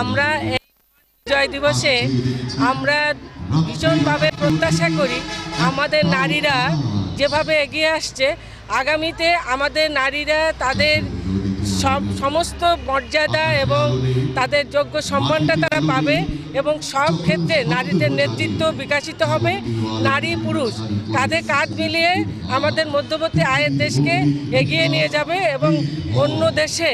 আমরা জয় দিবসে আমরা ভীষণভাবে প্রত্যাশা করি আমাদের নারীরা যেভাবে এগিয়ে আসছে আগামীতে আমাদের নারীরা তাদের সব সমস্ত মর্যাদা এবং তাদের যোগ্য সম্মানটা তারা পাবে এবং সব ক্ষেত্রে নারীদের নেতৃত্ব বিকাশিত হবে নারী পুরুষ তাদের কাঁধ মিলিয়ে আমাদের মধ্যবর্তী আয়ের দেশকে এগিয়ে নিয়ে যাবে এবং অন্য দেশে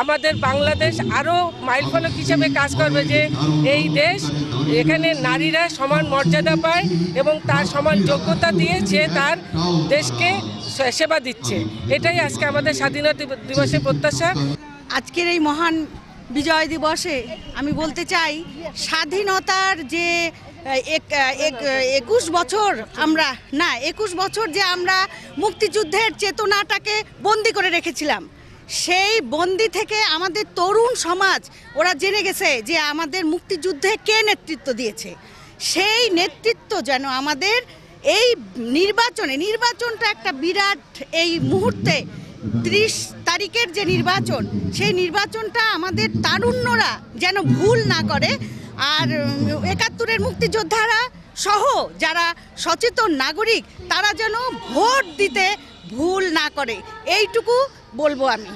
আমাদের বাংলাদেশ আরও মাইলফলক হিসেবে কাজ করবে যে এই দেশ এখানে নারীরা সমান মর্যাদা পায় এবং তার সমান যোগ্যতা দিয়ে সে তার দেশকে সেবা দিচ্ছে এটাই আজকে আমাদের স্বাধীনতা দিবসের প্রত্যাশা আজকের এই মহান বিজয় দিবসে আমি বলতে চাই স্বাধীনতার যে একুশ বছর আমরা না একুশ বছর যে আমরা মুক্তিযুদ্ধের চেতনাটাকে বন্দি করে রেখেছিলাম সেই বন্দি থেকে আমাদের তরুণ সমাজ ওরা জেনে গেছে যে আমাদের মুক্তিযুদ্ধে কে নেতৃত্ব দিয়েছে সেই নেতৃত্ব যেন আমাদের এই নির্বাচনে নির্বাচনটা একটা বিরাট এই মুহূর্তে ত্রিশ তারিখের যে নির্বাচন সেই নির্বাচনটা আমাদের তারুণ্যরা যেন ভুল না করে আর একাত্তরের মুক্তিযোদ্ধারা সহ যারা সচেতন নাগরিক তারা যেন ভোট দিতে ভুল না করে এইটুকু বলবো আমি